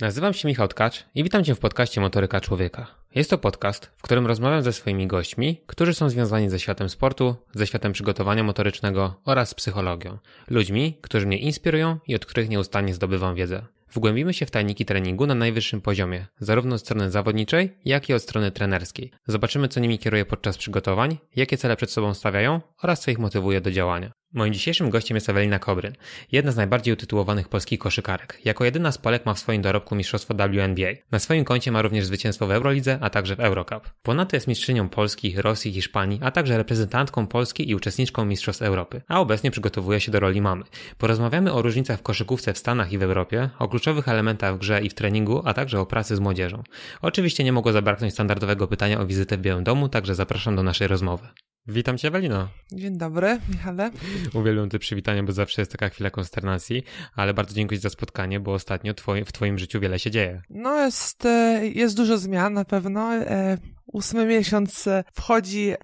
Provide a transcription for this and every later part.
Nazywam się Michał Tkacz i witam Cię w podcaście Motoryka Człowieka. Jest to podcast, w którym rozmawiam ze swoimi gośćmi, którzy są związani ze światem sportu, ze światem przygotowania motorycznego oraz psychologią. Ludźmi, którzy mnie inspirują i od których nieustannie zdobywam wiedzę. Wgłębimy się w tajniki treningu na najwyższym poziomie, zarówno od strony zawodniczej, jak i od strony trenerskiej. Zobaczymy, co nimi kieruje podczas przygotowań, jakie cele przed sobą stawiają oraz co ich motywuje do działania. Moim dzisiejszym gościem jest Ewelina Kobryn, jedna z najbardziej utytułowanych polskich koszykarek. Jako jedyna z Polek ma w swoim dorobku mistrzostwo WNBA. Na swoim koncie ma również zwycięstwo w Eurolidze, a także w Eurocup. Ponadto jest mistrzynią Polski, Rosji, Hiszpanii, a także reprezentantką Polski i uczestniczką Mistrzostw Europy, a obecnie przygotowuje się do roli mamy. Porozmawiamy o różnicach w koszykówce w Stanach i w Europie, o kluczowych elementach w grze i w treningu, a także o pracy z młodzieżą. Oczywiście nie mogło zabraknąć standardowego pytania o wizytę w Białym Domu, także zapraszam do naszej rozmowy. Witam cię, Ewelino. Dzień dobry, Michale. Uwielbiam te przywitania, bo zawsze jest taka chwila konsternacji, ale bardzo dziękuję za spotkanie, bo ostatnio w twoim życiu wiele się dzieje. No jest, e, jest dużo zmian na pewno. E, ósmy miesiąc e, wchodzi e,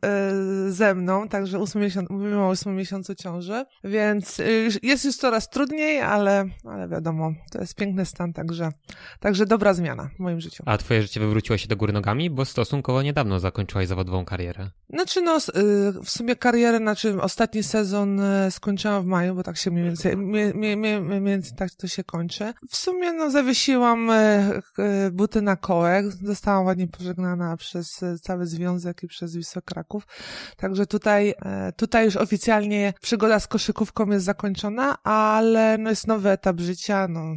ze mną, także ósmy miesiąc, mówimy o ósmym miesiącu ciąży, więc e, jest już coraz trudniej, ale, ale wiadomo, to jest piękny stan, także, także dobra zmiana w moim życiu. A twoje życie wywróciło się do góry nogami, bo stosunkowo niedawno zakończyłaś zawodową karierę. Znaczy no, w sumie karierę, znaczy ostatni sezon skończyłam w maju, bo tak się mniej więcej, mniej, mniej, mniej więcej tak to się kończy. W sumie no zawiesiłam buty na kołek, zostałam ładnie pożegnana przez cały związek i przez Wisła Kraków. Także tutaj, e, tutaj już oficjalnie przygoda z koszykówką jest zakończona, ale no jest nowy etap życia. No,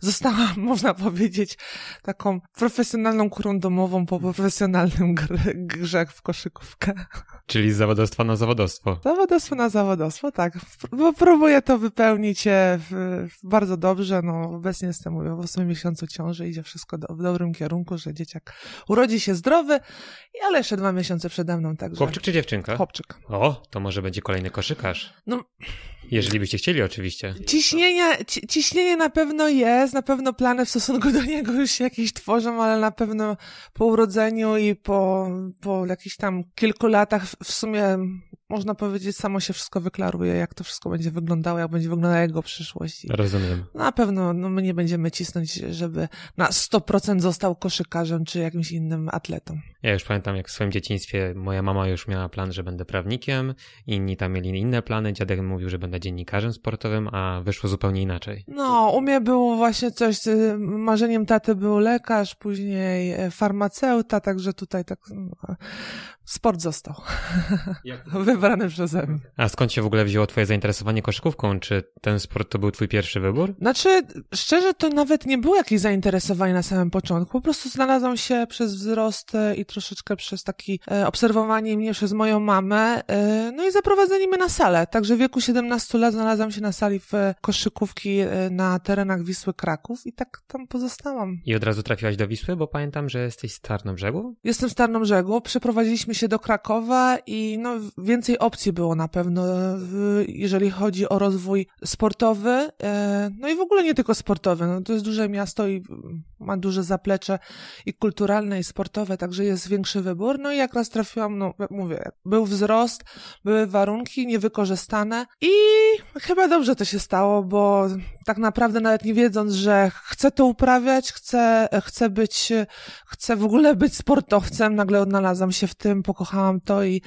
zostałam, można powiedzieć, taką profesjonalną kurą domową po profesjonalnym gr grze w koszykówkę. Czyli zawodostwo na zawodostwo. Zawodostwo na zawodostwo, tak. Bo próbuję to wypełnić e, bardzo dobrze. No, obecnie jestem mówię, w 8 miesiącu ciąży, idzie wszystko do, w dobrym kierunku, że dzieciak urodzi się zdrowy, ale jeszcze dwa miesiące przede mną. Także... Chłopczyk czy dziewczynka? Chłopczyk. O, to może będzie kolejny koszykarz. No, jeżeli byście chcieli, oczywiście. Ciśnienie, ci, ciśnienie na pewno jest, na pewno plany w stosunku do niego już się jakieś tworzą, ale na pewno po urodzeniu i po, po jakichś tam kilku latach w sumie można powiedzieć, samo się wszystko wyklaruje, jak to wszystko będzie wyglądało, jak będzie wyglądała jego przyszłość. Rozumiem. Na pewno no, my nie będziemy cisnąć, żeby na 100% został koszykarzem czy jakimś innym atletą. Ja już pamiętam, jak w swoim dzieciństwie moja mama już miała plan, że będę prawnikiem, inni tam mieli inne plany, dziadek mówił, że będę dziennikarzem sportowym, a wyszło zupełnie inaczej. No, u mnie było właśnie coś, y, marzeniem taty był lekarz, później e, farmaceuta, także tutaj tak no, sport został wybrany przeze mnie. A skąd się w ogóle wzięło twoje zainteresowanie koszykówką? Czy ten sport to był twój pierwszy wybór? Znaczy, szczerze to nawet nie było jakieś zainteresowanie na samym początku, po prostu znalazłam się przez wzrost e, i troszeczkę przez taki e, obserwowanie mnie przez moją mamę, no i zaprowadzenie mnie na salę, także w wieku 17 15 znalazłam się na sali w e, koszykówki e, na terenach Wisły Kraków i tak tam pozostałam. I od razu trafiłaś do Wisły, bo pamiętam, że jesteś z Tarnobrzegu? Jestem z Tarnobrzegu, przeprowadziliśmy się do Krakowa i no więcej opcji było na pewno, e, jeżeli chodzi o rozwój sportowy, no i w ogóle nie tylko sportowy, no to jest duże miasto i ma duże zaplecze i kulturalne i sportowe, także jest większy wybór, no i jak raz trafiłam, no mówię, był wzrost, były warunki niewykorzystane i chyba dobrze to się stało, bo tak naprawdę nawet nie wiedząc, że chcę to uprawiać, chcę, chcę być, chcę w ogóle być sportowcem, nagle odnalazłam się w tym, pokochałam to i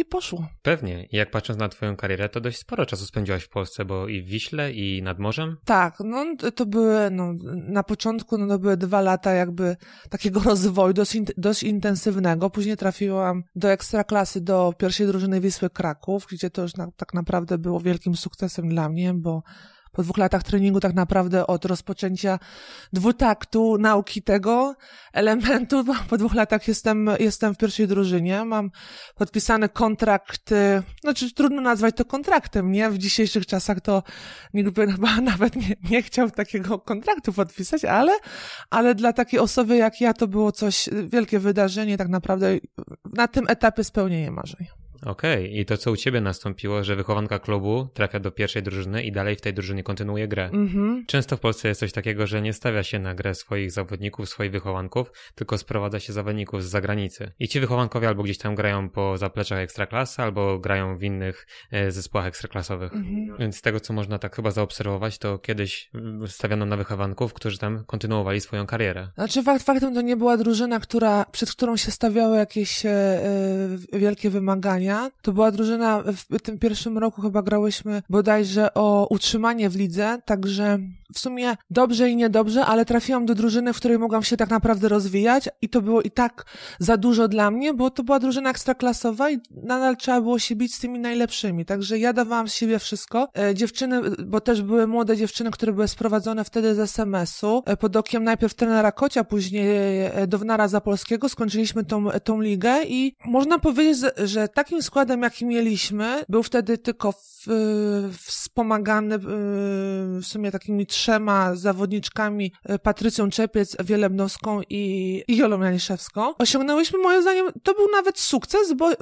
i poszło. Pewnie. I jak patrząc na twoją karierę, to dość sporo czasu spędziłaś w Polsce, bo i w Wiśle, i nad morzem? Tak, no to były, no, na początku no, to były dwa lata jakby takiego rozwoju dość, in, dość intensywnego. Później trafiłam do ekstraklasy, do pierwszej drużyny Wisły Kraków, gdzie to już na, tak naprawdę było wielkim sukcesem dla mnie, bo po dwóch latach treningu tak naprawdę od rozpoczęcia dwutaktu, nauki tego elementu. Po dwóch latach jestem, jestem w pierwszej drużynie, mam podpisany kontrakt, y, znaczy trudno nazwać to kontraktem, nie? W dzisiejszych czasach to nikt by nawet nie, nie chciał takiego kontraktu podpisać, ale, ale dla takiej osoby jak ja to było coś, y, wielkie wydarzenie, tak naprawdę na tym etapie spełnienie marzeń. Okej, okay. i to co u ciebie nastąpiło, że wychowanka klubu trafia do pierwszej drużyny i dalej w tej drużynie kontynuuje grę. Mhm. Często w Polsce jest coś takiego, że nie stawia się na grę swoich zawodników, swoich wychowanków, tylko sprowadza się zawodników z zagranicy. I ci wychowankowie albo gdzieś tam grają po zapleczach ekstraklasy, albo grają w innych e, zespołach ekstraklasowych. Mhm. Więc z tego, co można tak chyba zaobserwować, to kiedyś mm, stawiano na wychowanków, którzy tam kontynuowali swoją karierę. Znaczy fakt faktem to nie była drużyna, która, przed którą się stawiały jakieś e, e, wielkie wymagania, to była drużyna, w tym pierwszym roku chyba grałyśmy bodajże o utrzymanie w lidze, także w sumie dobrze i niedobrze, ale trafiłam do drużyny, w której mogłam się tak naprawdę rozwijać i to było i tak za dużo dla mnie, bo to była drużyna ekstraklasowa i nadal trzeba było się bić z tymi najlepszymi. Także ja dawałam z siebie wszystko. E, dziewczyny, bo też były młode dziewczyny, które były sprowadzone wtedy z SMS-u e, pod okiem najpierw trenera Kocia, później e, Downara Zapolskiego. Skończyliśmy tą, tą ligę i można powiedzieć, że takim Takim składem, jaki mieliśmy, był wtedy tylko w, wspomagany y, w sumie takimi trzema zawodniczkami y, Patrycją Czepiec, Wielebnowską i, i Jolą Janiszewską. Osiągnęłyśmy, moim zdaniem, to był nawet sukces, bo y,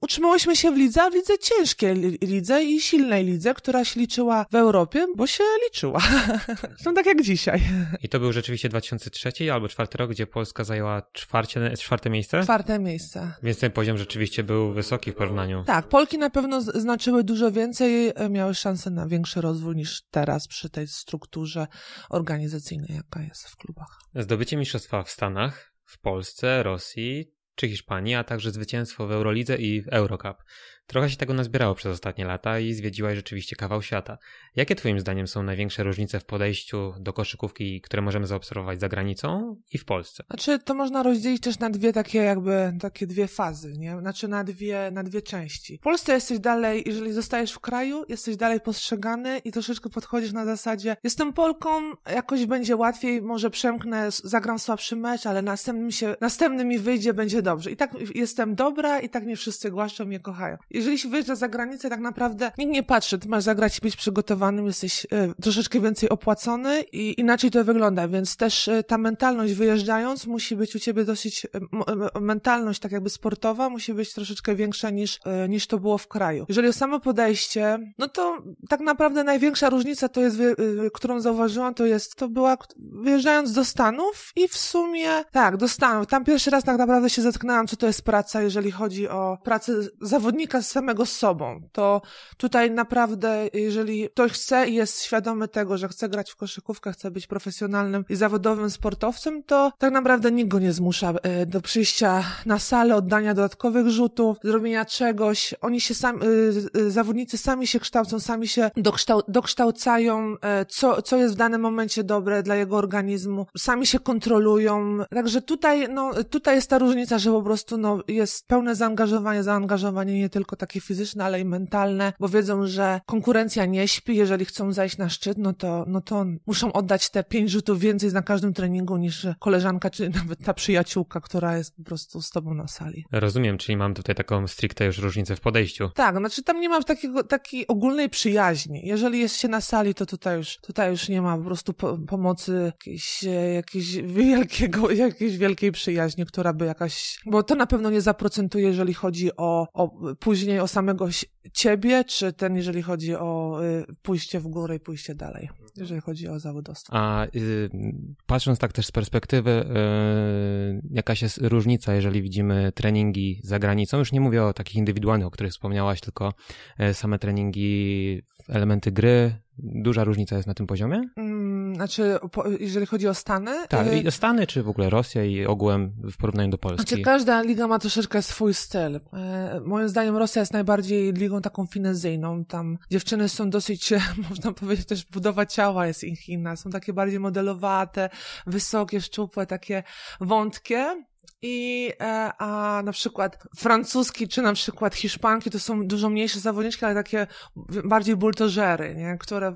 utrzymałyśmy się w lidze, a w lidze ciężkiej lidze i silnej lidze, która się liczyła w Europie, bo się liczyła. Są no tak jak dzisiaj. I to był rzeczywiście 2003 albo 2004 rok, gdzie Polska zajęła czwarcie, czwarte miejsce? Czwarte miejsce. Więc ten poziom rzeczywiście był wysoki Polki w porównaniu. Tak, Polki na pewno znaczyły dużo więcej, e, miały szansę na większy rozwój niż teraz przy tej strukturze organizacyjnej, jaka jest w klubach. Zdobycie mistrzostwa w Stanach, w Polsce, Rosji czy Hiszpanii, a także zwycięstwo w Eurolidze i w Eurocup. Trochę się tego nazbierało przez ostatnie lata i zwiedziłaś rzeczywiście kawał świata. Jakie Twoim zdaniem są największe różnice w podejściu do koszykówki, które możemy zaobserwować za granicą i w Polsce? Znaczy, to można rozdzielić też na dwie takie jakby, takie dwie fazy, nie? Znaczy na dwie, na dwie części. W Polsce jesteś dalej, jeżeli zostajesz w kraju, jesteś dalej postrzegany i troszeczkę podchodzisz na zasadzie, jestem Polką, jakoś będzie łatwiej, może przemknę, zagram słabszy mecz, ale następny, się, następny mi wyjdzie, będzie dobrze. I tak jestem dobra i tak mnie wszyscy głaszczą, mnie kochają jeżeli się wyjeżdża za granicę, tak naprawdę nikt nie patrzy, ty masz zagrać i być przygotowanym, jesteś y, troszeczkę więcej opłacony i inaczej to wygląda, więc też y, ta mentalność wyjeżdżając musi być u ciebie dosyć, y, mentalność tak jakby sportowa musi być troszeczkę większa niż, niż to było w kraju. Jeżeli o samo podejście, no to tak naprawdę największa różnica to jest, którą zauważyłam, to jest, to była wyjeżdżając do Stanów i w sumie, tak, do Stanów, tam pierwszy raz tak naprawdę się zetknęłam, co to jest praca, jeżeli chodzi o pracę zawodnika samego sobą. To tutaj naprawdę, jeżeli ktoś chce i jest świadomy tego, że chce grać w koszykówkę, chce być profesjonalnym i zawodowym sportowcem, to tak naprawdę nikt go nie zmusza e, do przyjścia na salę, oddania dodatkowych rzutów, zrobienia czegoś. Oni się sami, e, e, zawodnicy sami się kształcą, sami się dokształcają, co, co jest w danym momencie dobre dla jego organizmu, sami się kontrolują. Także tutaj, no, tutaj jest ta różnica, że po prostu, no, jest pełne zaangażowanie, zaangażowanie nie tylko tylko takie fizyczne, ale i mentalne, bo wiedzą, że konkurencja nie śpi, jeżeli chcą zajść na szczyt, no to, no to muszą oddać te pięć rzutów więcej na każdym treningu niż koleżanka, czy nawet ta przyjaciółka, która jest po prostu z tobą na sali. Rozumiem, czyli mam tutaj taką stricte już różnicę w podejściu. Tak, znaczy tam nie mam takiego, takiej ogólnej przyjaźni. Jeżeli jest się na sali, to tutaj już, tutaj już nie ma po prostu po, pomocy jakiejś, jakiejś, wielkiego, jakiejś wielkiej przyjaźni, która by jakaś, bo to na pewno nie zaprocentuje, jeżeli chodzi o, o później później o samego ciebie, czy ten, jeżeli chodzi o y, pójście w górę i pójście dalej, jeżeli chodzi o zawodowstwo? A y, patrząc tak też z perspektywy, y, jakaś jest różnica, jeżeli widzimy treningi za granicą, już nie mówię o takich indywidualnych, o których wspomniałaś, tylko y, same treningi, elementy gry, duża różnica jest na tym poziomie? Mm, znaczy, jeżeli chodzi o Stany? Tak, y, i Stany, czy w ogóle Rosja i ogółem w porównaniu do Polski? Znaczy, każda liga ma troszeczkę swój styl. Moim zdaniem Rosja jest najbardziej ligą taką finezyjną. Tam dziewczyny są dosyć, można powiedzieć, też budowa ciała jest ich inna. Są takie bardziej modelowate, wysokie, szczupłe, takie wątkie. I, e, a na przykład francuski czy na przykład hiszpanki to są dużo mniejsze zawodniczki, ale takie bardziej bultożery, nie? Które, e,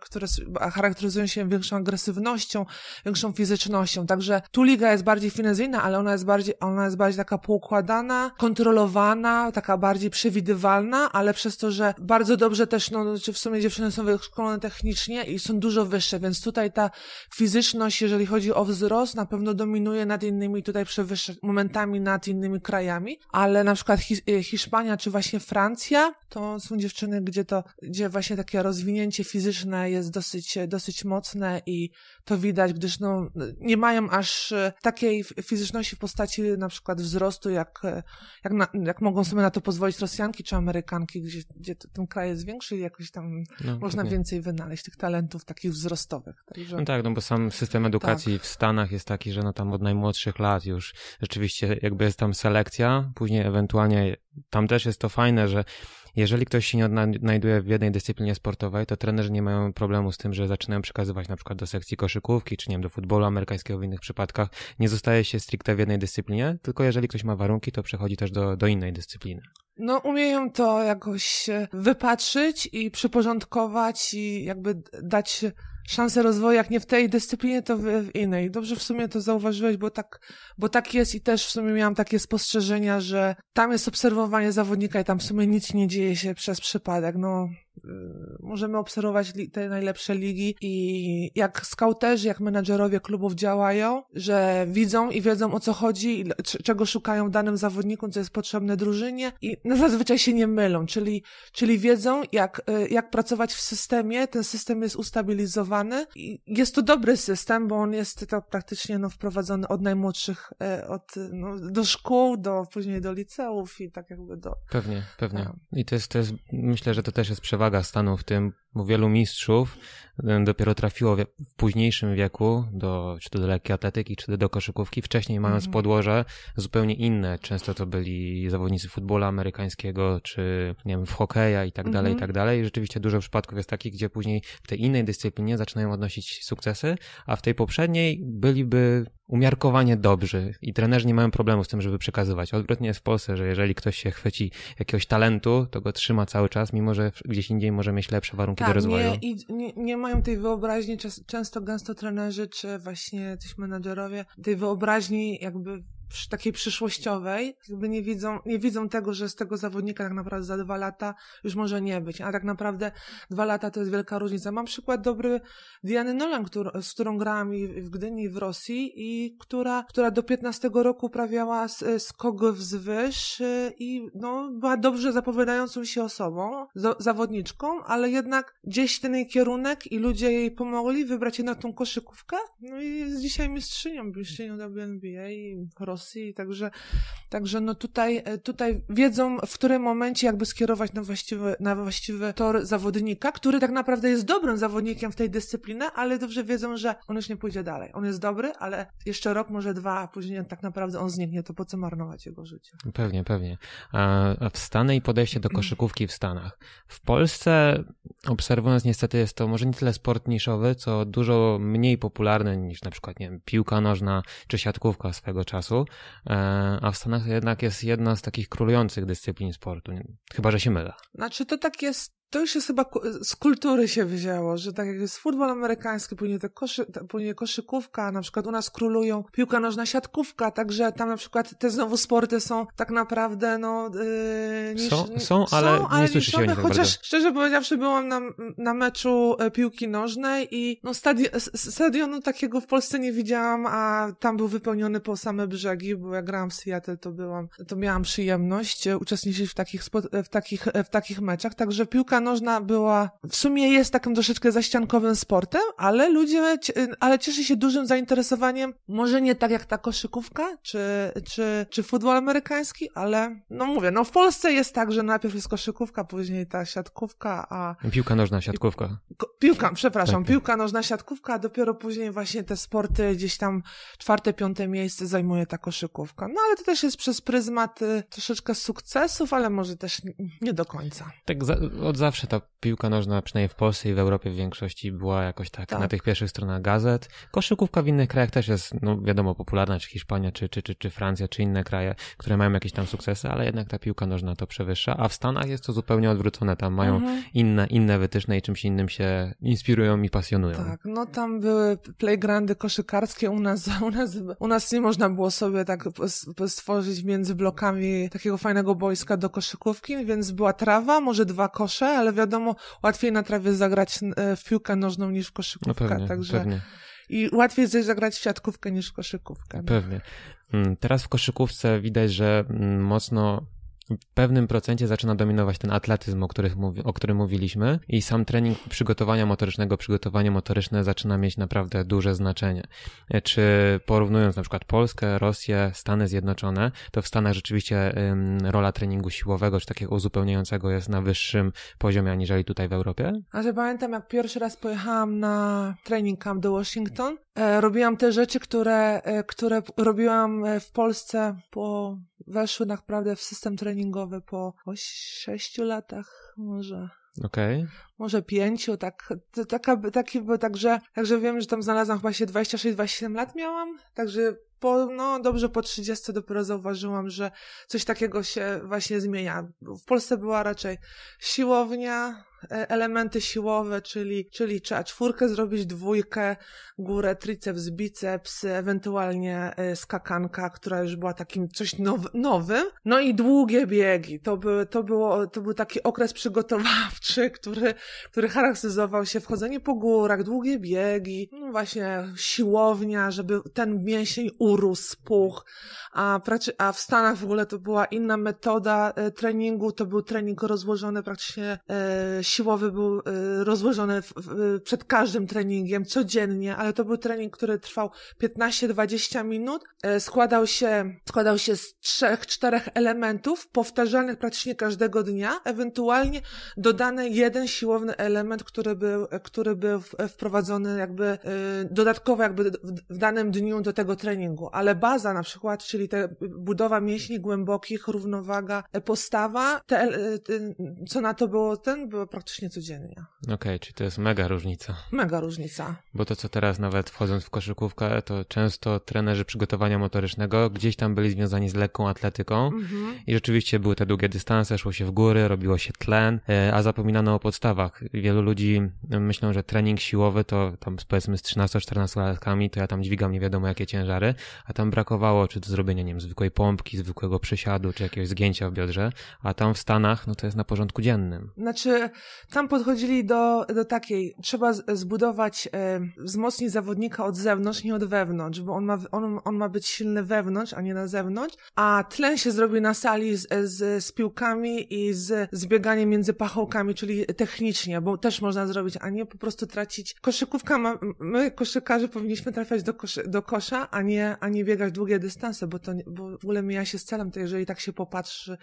które charakteryzują się większą agresywnością, większą fizycznością. Także tu liga jest bardziej finezyjna, ale ona jest bardziej, ona jest bardziej taka poukładana, kontrolowana, taka bardziej przewidywalna, ale przez to, że bardzo dobrze też, no, czy znaczy w sumie dziewczyny są wyszkolone technicznie i są dużo wyższe, więc tutaj ta fizyczność, jeżeli chodzi o wzrost, na pewno dominuje nad innymi tutaj przewyższać momentami nad innymi krajami, ale na przykład y, Hiszpania czy właśnie Francja, to są dziewczyny, gdzie to, gdzie właśnie takie rozwinięcie fizyczne jest dosyć, dosyć mocne i to widać, gdyż no, nie mają aż e, takiej fizyczności w postaci na przykład wzrostu, jak, e, jak, na, jak mogą sobie na to pozwolić Rosjanki czy Amerykanki, gdzie, gdzie ten kraj jest większy i jakoś tam no, można tak. więcej wynaleźć tych talentów takich wzrostowych. Także... No tak, no bo sam system edukacji tak. w Stanach jest taki, że no tam od najmłodszych lat już rzeczywiście jakby jest tam selekcja, później ewentualnie tam też jest to fajne, że jeżeli ktoś się nie odnajduje w jednej dyscyplinie sportowej, to trenerzy nie mają problemu z tym, że zaczynają przekazywać na przykład do sekcji koszykówki, czy nie wiem, do futbolu amerykańskiego w innych przypadkach. Nie zostaje się stricte w jednej dyscyplinie, tylko jeżeli ktoś ma warunki, to przechodzi też do, do innej dyscypliny. No, umieją to jakoś e, wypatrzyć i przyporządkować i jakby dać szansę rozwoju, jak nie w tej dyscyplinie, to w, w, innej. Dobrze w sumie to zauważyłeś, bo tak, bo tak jest i też w sumie miałam takie spostrzeżenia, że tam jest obserwowanie zawodnika i tam w sumie nic nie dzieje się przez przypadek. No, Y, możemy obserwować te najlepsze ligi i jak skauterzy, jak menadżerowie klubów działają, że widzą i wiedzą o co chodzi, czego szukają w danym zawodniku, co jest potrzebne drużynie i no, zazwyczaj się nie mylą, czyli, czyli wiedzą jak, y, jak pracować w systemie, ten system jest ustabilizowany i jest to dobry system, bo on jest to tak, praktycznie no, wprowadzony od najmłodszych, y, od, no, do szkół, do, później do liceów i tak jakby do... Pewnie, pewnie. I to jest, to jest myślę, że to też jest przeważające przewaga stanu w tym, bo wielu mistrzów dopiero trafiło w późniejszym wieku do, czy to do lekkiej atletyki, czy do koszykówki, wcześniej mając mm. podłoże zupełnie inne. Często to byli zawodnicy futbola amerykańskiego, czy nie wiem, w hokeja i tak dalej, i mhm. tak dalej. I rzeczywiście dużo przypadków jest takich, gdzie później w tej innej dyscyplinie zaczynają odnosić sukcesy, a w tej poprzedniej byliby umiarkowanie dobrzy i trenerzy nie mają problemu z tym, żeby przekazywać. Odwrotnie jest w Polsce, że jeżeli ktoś się chwyci jakiegoś talentu, to go trzyma cały czas, mimo że gdzieś indziej może mieć lepsze warunki tak, rozwoju. Nie, nie, nie mają tej wyobraźni, często gęsto trenerzy, czy właśnie coś menadżerowie, tej wyobraźni jakby takiej przyszłościowej, jakby nie widzą, nie widzą tego, że z tego zawodnika tak naprawdę za dwa lata już może nie być, a tak naprawdę dwa lata to jest wielka różnica. Mam przykład dobry Diany Nolan, z którą grałam w Gdyni w Rosji i która, która do 15 roku uprawiała skok wzwyż y, i no, była dobrze zapowiadającą się osobą, zawodniczką, ale jednak gdzieś ten jej kierunek i ludzie jej pomogli wybrać się na tą koszykówkę, no i jest dzisiaj mistrzynią, mistrzynią WNBA i Rosji Rosji, także, także no tutaj, e, tutaj wiedzą, w którym momencie jakby skierować na właściwy, na właściwy tor zawodnika, który tak naprawdę jest dobrym zawodnikiem w tej dyscyplinie, ale dobrze wiedzą, że on już nie pójdzie dalej. On jest dobry, ale jeszcze rok, może dwa, a później tak naprawdę on zniknie, to po co marnować jego życie? Pewnie, pewnie. A w Stany i podejście do koszykówki w Stanach. W Polsce, obserwując niestety, jest to może nie tyle sport niszowy, co dużo mniej popularny niż na przykład nie wiem, piłka nożna czy siatkówka swego czasu. E, a w Stanach jednak jest jedna z takich królujących dyscyplin sportu. Chyba, że się mylę. Znaczy, to tak jest to już jest chyba z kultury się wzięło, że tak jak jest futbol amerykański, płynie, te koszy, później koszykówka, na przykład u nas królują piłka nożna, siatkówka, także tam na przykład te znowu sporty są tak naprawdę, no... Yy, niż, są, są, są, ale, nie słyszy się o nich tak Chociaż bardzo. szczerze powiedziawszy byłam na, na meczu e, piłki nożnej i no, stadi stadionu takiego w Polsce nie widziałam, a tam był wypełniony po same brzegi, bo jak grałam w Seattle, to byłam, to miałam przyjemność e, uczestniczyć w takich, w takich, e, w takich meczach, także piłka nożna była, w sumie jest takim troszeczkę zaściankowym sportem, ale ludzie, ale cieszy się dużym zainteresowaniem, może nie tak jak ta koszykówka, czy, czy, czy futbol amerykański, ale no mówię, no w Polsce jest tak, że najpierw jest koszykówka, później ta siatkówka, a... Piłka nożna, siatkówka. Piłka, przepraszam, tak, tak. piłka nożna, siatkówka, a dopiero później właśnie te sporty gdzieś tam czwarte, piąte miejsce zajmuje ta koszykówka. No ale to też jest przez pryzmat y, troszeczkę sukcesów, ale może też nie do końca. Tak za, od za zawsze ta piłka nożna, przynajmniej w Polsce i w Europie w większości, była jakoś tak, tak. na tych pierwszych stronach gazet. Koszykówka w innych krajach też jest, no wiadomo, popularna, czy Hiszpania, czy, czy, czy, czy Francja, czy inne kraje, które mają jakieś tam sukcesy, ale jednak ta piłka nożna to przewyższa, a w Stanach jest to zupełnie odwrócone. Tam mają mhm. inne, inne wytyczne i czymś innym się inspirują i pasjonują. Tak, no tam były playgroundy koszykarskie, u nas, u nas, u nas nie można było sobie tak stworzyć między blokami takiego fajnego boiska do koszykówki, więc była trawa, może dwa kosze, ale wiadomo, łatwiej na trawie zagrać e, w piłkę nożną niż w koszykówkę. No pewnie, także... pewnie. I łatwiej jest zagrać w siatkówkę niż w koszykówkę. No. Pewnie. Mm, teraz w koszykówce widać, że mm, mocno w pewnym procencie zaczyna dominować ten atletyzm, o, których o którym mówiliśmy i sam trening przygotowania motorycznego, przygotowanie motoryczne zaczyna mieć naprawdę duże znaczenie. E, czy porównując na przykład Polskę, Rosję, Stany Zjednoczone, to w Stanach rzeczywiście rola treningu siłowego, czy takiego uzupełniającego jest na wyższym poziomie aniżeli tutaj w Europie? A że pamiętam, jak pierwszy raz pojechałam na training camp do Washington, E, robiłam te rzeczy, które, e, które robiłam e, w Polsce, po, weszły naprawdę w system treningowy po, sześciu latach może. Okej. Okay. Może pięciu, tak, to taka, taki, bo także, także wiem, że tam znalazłam chyba się 26-27 lat miałam, także po, no dobrze po 30 dopiero zauważyłam, że coś takiego się właśnie zmienia. W Polsce była raczej siłownia, E, elementy siłowe, czyli, czyli trzeba czwórkę zrobić, dwójkę, górę, triceps, biceps, ewentualnie e, skakanka, która już była takim coś now, nowym. No i długie biegi. To, by, to, było, to był taki okres przygotowawczy, który, który charakteryzował się wchodzenie po górach, długie biegi, no właśnie siłownia, żeby ten mięsień urósł, puch. A, a w Stanach w ogóle to była inna metoda e, treningu, to był trening rozłożony praktycznie e, siłowy był y, rozłożony przed każdym treningiem, codziennie, ale to był trening, który trwał 15-20 minut, e, składał się, składał się z trzech, czterech elementów, powtarzanych praktycznie każdego dnia, ewentualnie dodany jeden siłowny element, który był, e, który był e, wprowadzony jakby dodatkowo jakby w danym dniu do tego treningu, ale baza na przykład, czyli te budowa mięśni głębokich, równowaga, postawa, te, co na to było ten, było praktycznie codziennie. Okej, okay, czyli to jest mega różnica. Mega różnica. Bo to, co teraz nawet wchodząc w koszykówkę, to często trenerzy przygotowania motorycznego gdzieś tam byli związani z lekką atletyką mhm. i rzeczywiście były te długie dystanse, szło się w góry, robiło się tlen, e, a zapominano o podstawach. Wielu ludzi e, myślą, że trening siłowy to tam powiedzmy z 13-14 latkami, to ja tam dźwigam nie wiadomo jakie ciężary, a tam brakowało czy to zrobienia, nie wiem, zwykłej pompki, zwykłego przysiadu, czy jakiegoś zgięcia w biodrze, a tam w Stanach, no to jest na porządku dziennym. Znaczy, tam podchodzili do, do takiej, trzeba zbudować, e, wzmocnić zawodnika od zewnątrz, nie od wewnątrz, bo on ma, on, on ma być silny wewnątrz, a nie na zewnątrz, a tlen się zrobi na sali z, z, z piłkami i z zbieganiem między pachołkami, czyli technicznie, bo też można zrobić, a nie po prostu tracić. Koszykówka ma, my koszykarze powinniśmy trafiać do, koszy, do kosza, a nie, a nie biegać długie dystanse, bo to, bo w ogóle mija się z celem, to jeżeli tak się popatrzy,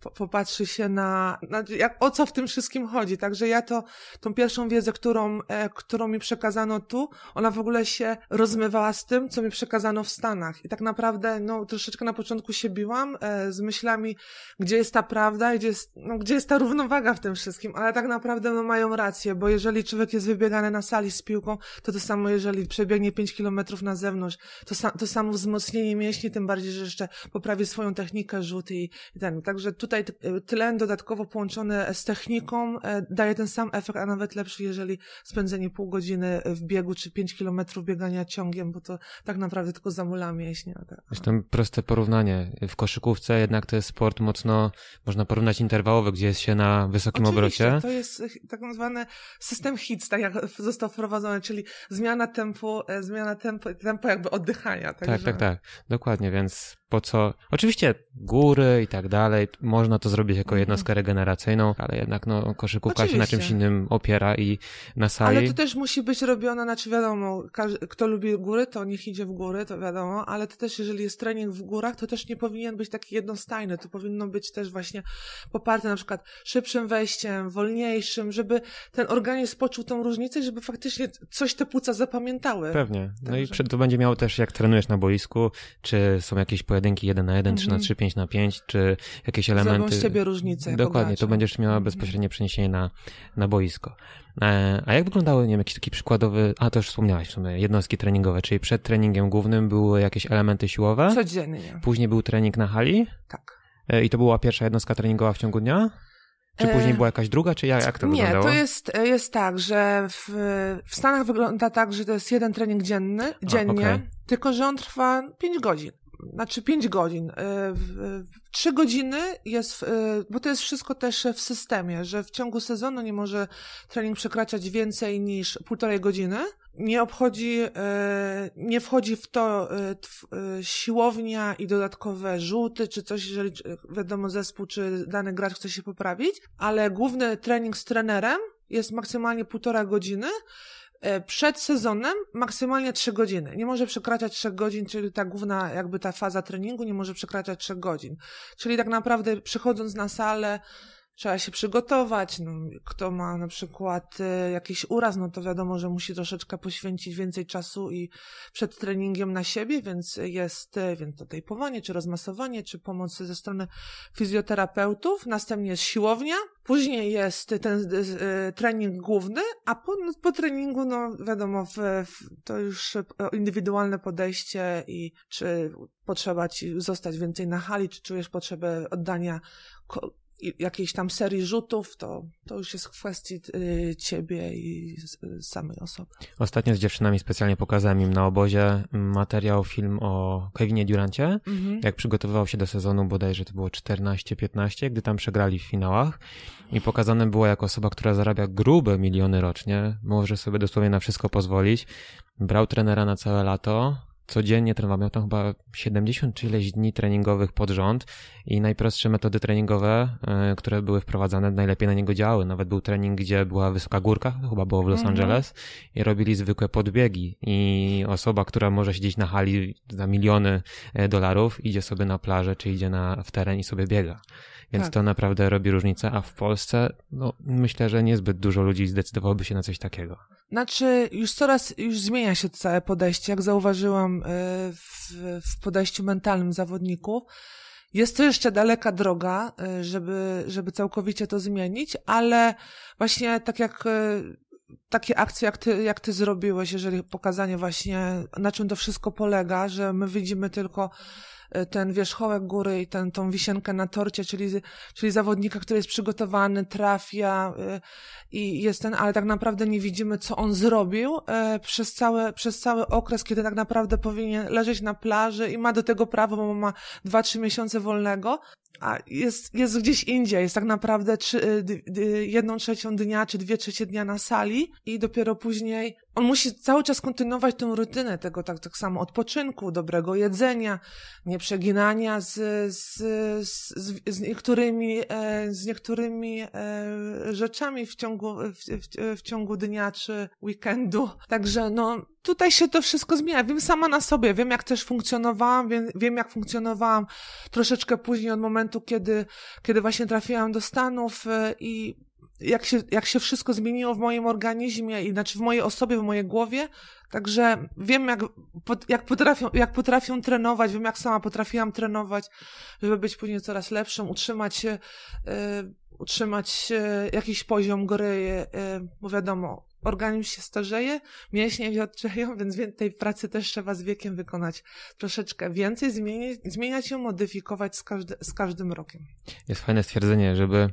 popatrzy się na, na jak, o co w tym wszystkim chodzi. Także ja to, tą pierwszą wiedzę, którą, e, którą mi przekazano tu, ona w ogóle się rozmywała z tym, co mi przekazano w Stanach. I tak naprawdę, no, troszeczkę na początku się biłam e, z myślami, gdzie jest ta prawda, gdzie jest, no, gdzie jest ta równowaga w tym wszystkim, ale tak naprawdę no, mają rację, bo jeżeli człowiek jest wybiegany na sali z piłką, to to samo, jeżeli przebiegnie 5 kilometrów na zewnątrz, to, sa, to samo wzmocnienie mięśni, tym bardziej, że jeszcze poprawi swoją technikę rzut i, i ten. Także tu tutaj y, tlen dodatkowo połączony e, z techniką e, daje ten sam efekt, a nawet lepszy, jeżeli spędzenie pół godziny e, w biegu czy 5 kilometrów biegania ciągiem, bo to tak naprawdę tylko zamula mięśnia. Tak. Zresztą proste porównanie. W koszykówce jednak to jest sport mocno, można porównać interwałowy, gdzie jest się na wysokim Oczywiście, obrocie. To jest tak zwany system HITS, tak jak został wprowadzony, czyli zmiana tempu, zmiana tempo, tempo jakby oddychania. Tak, tak, tak. tak. Dokładnie, więc po co. Oczywiście góry i tak dalej, można to zrobić jako jednostkę mhm. regeneracyjną, ale jednak no, koszykówka Oczywiście. się na czymś innym opiera i na sali. Ale to też musi być robione, znaczy wiadomo, kto lubi góry, to niech idzie w góry, to wiadomo, ale to też jeżeli jest trening w górach, to też nie powinien być taki jednostajny, to powinno być też właśnie poparte na przykład szybszym wejściem, wolniejszym, żeby ten organizm poczuł tą różnicę, żeby faktycznie coś te płuca zapamiętały. Pewnie. No Także. i to będzie miało też, jak trenujesz na boisku, czy są jakieś pojedyncze pojedynki 1 na 1, mhm. 3 na 3, 5 na 5, czy jakieś elementy. Zrobią z ciebie różnicę. Dokładnie, to będziesz miała mhm. bezpośrednie przeniesienie na, na boisko. E, a jak wyglądały, nie wiem, jakiś taki przykładowy, a to już wspomniałaś w sumie, jednostki treningowe, czyli przed treningiem głównym były jakieś elementy siłowe? Codziennie. Później był trening na hali? Tak. E, I to była pierwsza jednostka treningowa w ciągu dnia? Czy e, później była jakaś druga, czy jak, jak to Nie, wyglądało? Nie, to jest, jest tak, że w, w Stanach wygląda tak, że to jest jeden trening dzienny, dziennie, a, okay. tylko że on trwa 5 godzin znaczy 5 godzin. 3 y, godziny jest, y, bo to jest wszystko też w systemie, że w ciągu sezonu nie może trening przekraczać więcej niż półtorej godziny. Nie obchodzi, y, nie wchodzi w to siłownia i dodatkowe rzuty, czy coś, jeżeli wiadomo zespół, czy dany gracz chce się poprawić, ale główny trening z trenerem jest maksymalnie półtora godziny E, przed sezonem maksymalnie 3 godziny. Nie może przekraczać 3 godzin, czyli ta główna, jakby ta faza treningu nie może przekraczać 3 godzin. Czyli tak naprawdę przychodząc na salę, trzeba się przygotować. No, kto ma na przykład y, jakiś uraz, no to wiadomo, że musi troszeczkę poświęcić więcej czasu i przed treningiem na siebie, więc jest y, więc to tejpowanie, czy rozmasowanie, czy pomoc ze strony fizjoterapeutów. Następnie jest siłownia, później jest ten y, trening główny, a po, no, po treningu, no wiadomo, w, w, to już indywidualne podejście i czy potrzeba ci zostać więcej na hali, czy czujesz potrzebę oddania jakiejś tam serii rzutów, to, to już jest kwestii y, ciebie i samej osoby. Ostatnio z dziewczynami specjalnie pokazałem im na obozie materiał, film o Kevinie Durancie, mhm. jak przygotowywał się do sezonu bodajże to było 14-15, gdy tam przegrali w finałach i pokazane było jako osoba, która zarabia grube miliony rocznie, może sobie dosłownie na wszystko pozwolić, brał trenera na całe lato, codziennie trenował. Miał tam chyba 70 czy ileś dni treningowych pod rząd i najprostsze metody treningowe, e, które były wprowadzane, najlepiej na niego działały. Nawet był trening, gdzie była wysoka górka, chyba było w Los mhm. Angeles, i robili zwykłe podbiegi. I osoba, która może siedzieć na hali za miliony e, dolarów, idzie sobie na plażę, czy idzie na, w teren i sobie biega. Więc tak. to naprawdę robi różnicę, a w Polsce no, myślę, że niezbyt dużo ludzi zdecydowałoby się na coś takiego. Znaczy, już coraz, już zmienia się całe podejście, jak zauważyłam e, w, w podejściu mentalnym zawodników. Jest to jeszcze daleka droga, e, żeby, żeby całkowicie to zmienić, ale właśnie tak jak e, takie akcje, jak ty, jak ty zrobiłeś, jeżeli pokazanie właśnie, na czym to wszystko polega, że my widzimy tylko E, ten wierzchołek góry i ten, tą wisienkę na torcie, czyli, czyli zawodnika, który jest przygotowany, trafia e, i jest ten, ale tak naprawdę nie widzimy, co on zrobił e, przez cały, przez cały okres, kiedy tak naprawdę powinien leżeć na plaży i ma do tego prawo, bo ma 2-3 miesiące wolnego a jest, jest gdzieś indziej, jest tak naprawdę trzy, d, y, d, jedną trzecią dnia czy dwie trzecie dnia na sali i dopiero później on musi cały czas kontynuować tę rutynę tego tak, tak samo odpoczynku, dobrego jedzenia, nie przeginania z, z, z, z niektórymi, e, z niektórymi e, rzeczami w ciągu, w, w, w ciągu dnia czy weekendu. Także no, tutaj się to wszystko zmienia. Wiem sama na sobie, wiem jak też funkcjonowałam, wiem, wiem jak funkcjonowałam troszeczkę później od momentu, momentu, kiedy, kiedy właśnie trafiłam do Stanów e, i jak się, jak się wszystko zmieniło w moim organizmie, i znaczy w mojej osobie, w mojej głowie. Także wiem, jak, jak, potrafią, jak potrafią trenować, wiem, jak sama potrafiłam trenować, żeby być później coraz lepszą, utrzymać się. E, utrzymać e, jakiś poziom gry, bo wiadomo, organizm się starzeje, mięśnie wiotczeją, więc tej pracy też trzeba z wiekiem wykonać troszeczkę więcej, zmieniać, zmieniać ją, modyfikować z, każdy, z każdym rokiem. Jest fajne stwierdzenie, żeby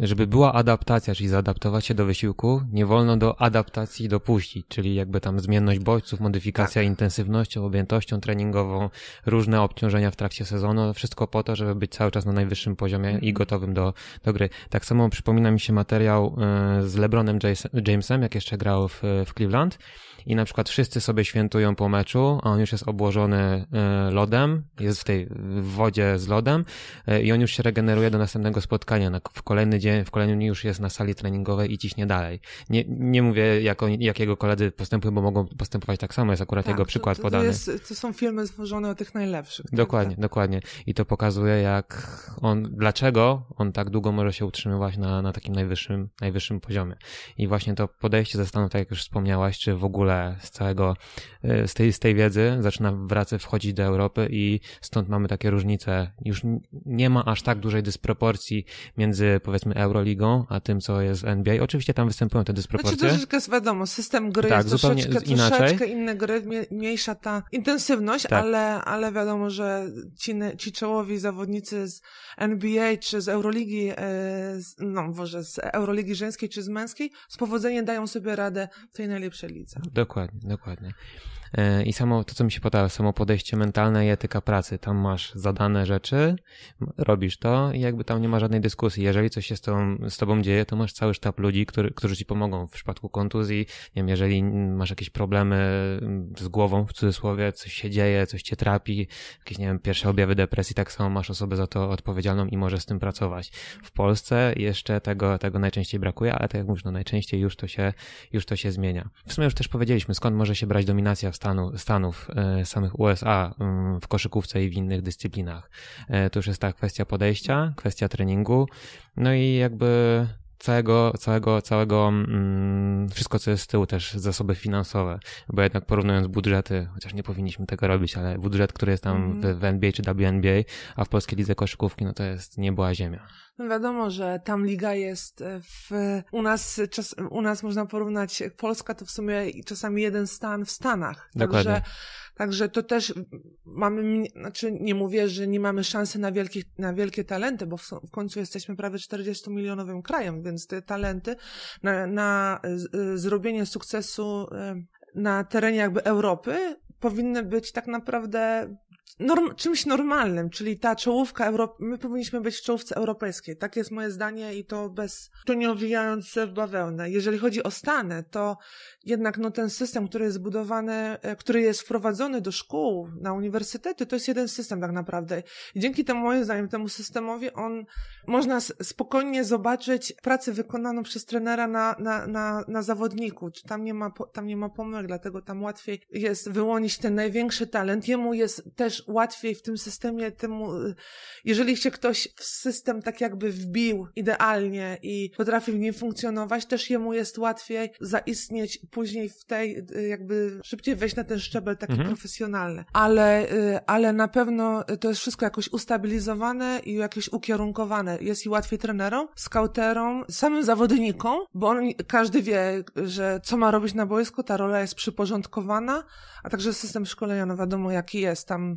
żeby była adaptacja, czyli zaadaptować się do wysiłku, nie wolno do adaptacji dopuścić, czyli jakby tam zmienność bodźców, modyfikacja tak. intensywnością, objętością treningową, różne obciążenia w trakcie sezonu, wszystko po to, żeby być cały czas na najwyższym poziomie i mhm. gotowym do, do gry. Tak samo przypomina mi się materiał e, z LeBronem Jamesem, jak jeszcze grał w, w Cleveland, i na przykład wszyscy sobie świętują po meczu, a on już jest obłożony e, lodem, jest w tej wodzie z lodem e, i on już się regeneruje do następnego spotkania. W kolejny dzień, w kolejnym dniu już jest na sali treningowej i ciśnie dalej. Nie, nie mówię, jak, on, jak jego koledzy postępują, bo mogą postępować tak samo, jest akurat tak, jego to, przykład to, to podany. Jest, to są filmy stworzone o tych najlepszych. Tak? Dokładnie, tak? dokładnie. I to pokazuje, jak on, dlaczego on tak długo może się utrzymywać na, na takim najwyższym, najwyższym poziomie. I właśnie to podejście ze stanu, tak jak już wspomniałaś, czy w ogóle całe, z całego, y, z tej, z tej wiedzy zaczyna wracać, wchodzić do Europy i stąd mamy takie różnice. Już nie ma aż tak dużej dysproporcji między powiedzmy Euroligą, a tym, co jest NBA. Oczywiście tam występują te dysproporcje. Znaczy troszeczkę jest wiadomo, system gry tak, jest zupełnie troszeczkę, inaczej. troszeczkę inne gry, mniejsza ta intensywność, tak. ale, ale wiadomo, że ci, ci czołowi zawodnicy z NBA czy z Euroligi, y, no może z Euroligi żeńskiej czy z męskiej, z powodzeniem dają sobie radę w tej najlepszej lidze. Dokładnie, dokładnie. E, i samo to, co mi się podoba, samo podejście mentalne i etyka pracy. Tam masz zadane rzeczy, robisz to i jakby tam nie ma żadnej dyskusji. Jeżeli coś się z tobą, z tobą dzieje, to masz cały sztab ludzi, który, którzy ci pomogą w przypadku kontuzji. Nie wiem, jeżeli masz jakieś problemy z głową, w cudzysłowie, coś się dzieje, coś cię trapi, jakieś, nie wiem, pierwsze objawy depresji, tak samo masz osobę za to odpowiedzialną i możesz z tym pracować. W Polsce jeszcze tego, tego najczęściej brakuje, ale tak jak mówisz, no najczęściej już to się, już to się zmienia. W sumie już też powiedzieliśmy, skąd może się brać dominacja Stanu, Stanów, e, samych USA mm, w koszykówce i w innych dyscyplinach. E, to już jest ta kwestia podejścia, kwestia treningu, no i jakby całego, całego, całego, mm, wszystko co jest z tyłu, też zasoby finansowe, bo jednak porównując budżety, chociaż nie powinniśmy tego robić, ale budżet, który jest tam mhm. w, w NBA czy WNBA, a w polskiej lidze koszykówki, no to jest niebła ziemia. No wiadomo, że tam liga jest e, w, u nas, czas, u nas można porównać, Polska to w sumie czasami jeden stan w Stanach. Dokładnie. Także Także to też mamy, znaczy nie mówię, że nie mamy szansy na, wielkich, na wielkie talenty, bo w, w końcu jesteśmy prawie 40-milionowym krajem, więc te talenty na, na zrobienie sukcesu na terenie jakby Europy powinny być tak naprawdę norm, czymś normalnym, czyli ta czołówka Euro... my powinniśmy być w czołówce europejskiej. Tak jest moje zdanie i to bez, to nie owijając w bawełnę. Jeżeli chodzi o Stany, to jednak no, ten system, który jest zbudowany, e, który jest wprowadzony do szkół, na uniwersytety, to jest jeden system tak naprawdę. I dzięki temu, moim zdaniem, temu systemowi on, można spokojnie zobaczyć pracę wykonaną przez trenera na, na, na, na zawodniku, czy tam nie ma, tam nie ma pomyłek, dlatego tam łatwiej jest wyłonić ten największy talent. Jemu jest też też łatwiej w tym systemie temu, jeżeli się ktoś w system tak jakby wbił idealnie i potrafi w nim funkcjonować, też jemu jest łatwiej zaistnieć później w tej, jakby szybciej wejść na ten szczebel taki mhm. profesjonalny. Ale, y, ale na pewno to jest wszystko jakoś ustabilizowane i jakieś ukierunkowane. Jest i łatwiej trenerom, skauterom, samym zawodnikom, bo on, każdy wie, że co ma robić na boisku, ta rola jest przyporządkowana, a także system szkolenia, no wiadomo jaki jest, tam